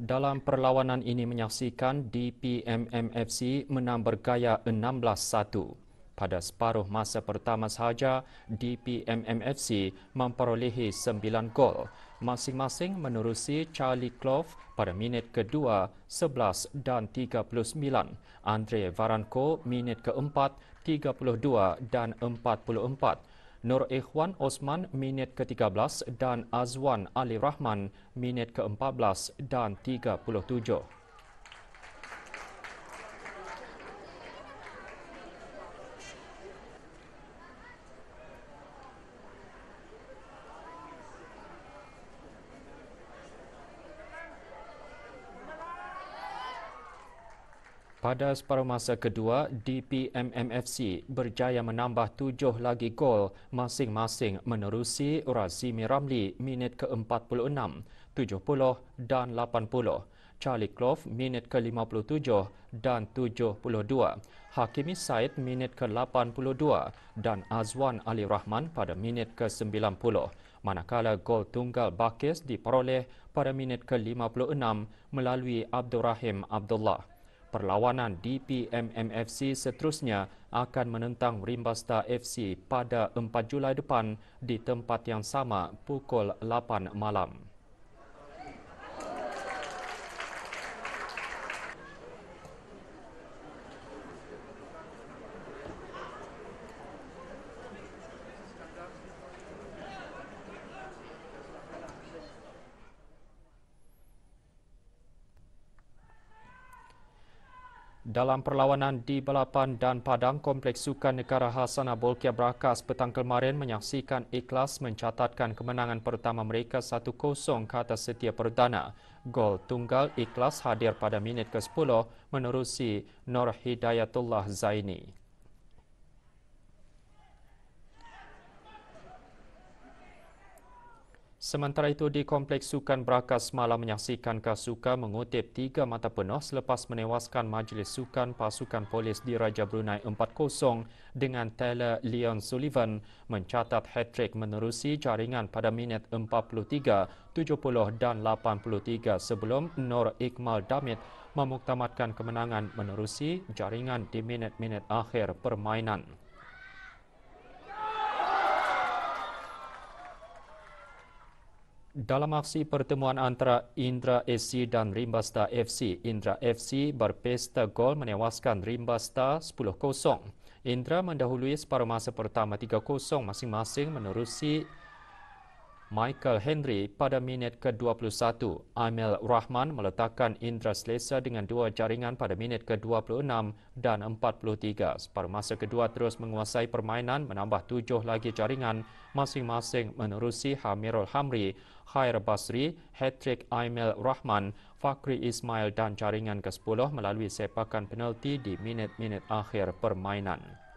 dalam perlawanan ini menyaksikan DPMMFC menang bergaya 16-1. Pada separuh masa pertama sahaja, DPMMFC memperolehi 9 gol, masing-masing menerusi Charlie Clough pada minit kedua 11 dan 39, Andre Varanko minit keempat 32 dan 44 Nur Ikhwan Osman minit ke-13 dan Azwan Ali Rahman minit ke-14 dan 37. Pada separuh masa kedua, DPMMFC berjaya menambah tujuh lagi gol masing-masing menerusi Razimi Ramli minit ke-46, 70 dan 80. Charlie Clough minit ke-57 dan 72. Hakimi Said minit ke-82 dan Azwan Ali Rahman pada minit ke-90. Manakala gol tunggal Bakis diperoleh pada minit ke-56 melalui Abdul Rahim Abdullah perlawanan DPMMFC seterusnya akan menentang Rimbasta FC pada 4 Julai depan di tempat yang sama pukul 8 malam. Dalam perlawanan di Balapan dan Padang, Kompleks Sukan Negara Hasanah Bolkiah Brakas petang kemarin menyaksikan ikhlas mencatatkan kemenangan pertama mereka 1-0 ke atas setia perdana. Gol tunggal ikhlas hadir pada minit ke-10 menerusi Nur Hidayatullah Zaini. Sementara itu di Kompleks Sukan Brakas malam menyaksikan Kasuka mengutip tiga mata penuh selepas menewaskan Majlis Sukan Pasukan Polis di Raja Brunei 4-0 dengan Taylor Leon Sullivan mencatat hat-trick menerusi jaringan pada minit 43, 70 dan 83 sebelum Nur Iqmal Damit memuktamadkan kemenangan menerusi jaringan di minit-minit akhir permainan. Dalam aksi pertemuan antara Indra FC dan Rimbasta FC, Indra FC berpesta gol menewaskan Rimbasta 10-0. Indra mendahului separuh masa pertama 3-0 masing-masing menerusi Michael Henry pada minit ke-21. Amel Rahman meletakkan Indra Selesa dengan dua jaringan pada minit ke-26 dan 43. Separuh masa kedua terus menguasai permainan menambah tujuh lagi jaringan masing-masing menerusi Hamirul Hamri, Khair Basri, Hattrick Amel Rahman, Fakri Ismail dan jaringan ke-10 melalui sepakan penalti di minit-minit akhir permainan.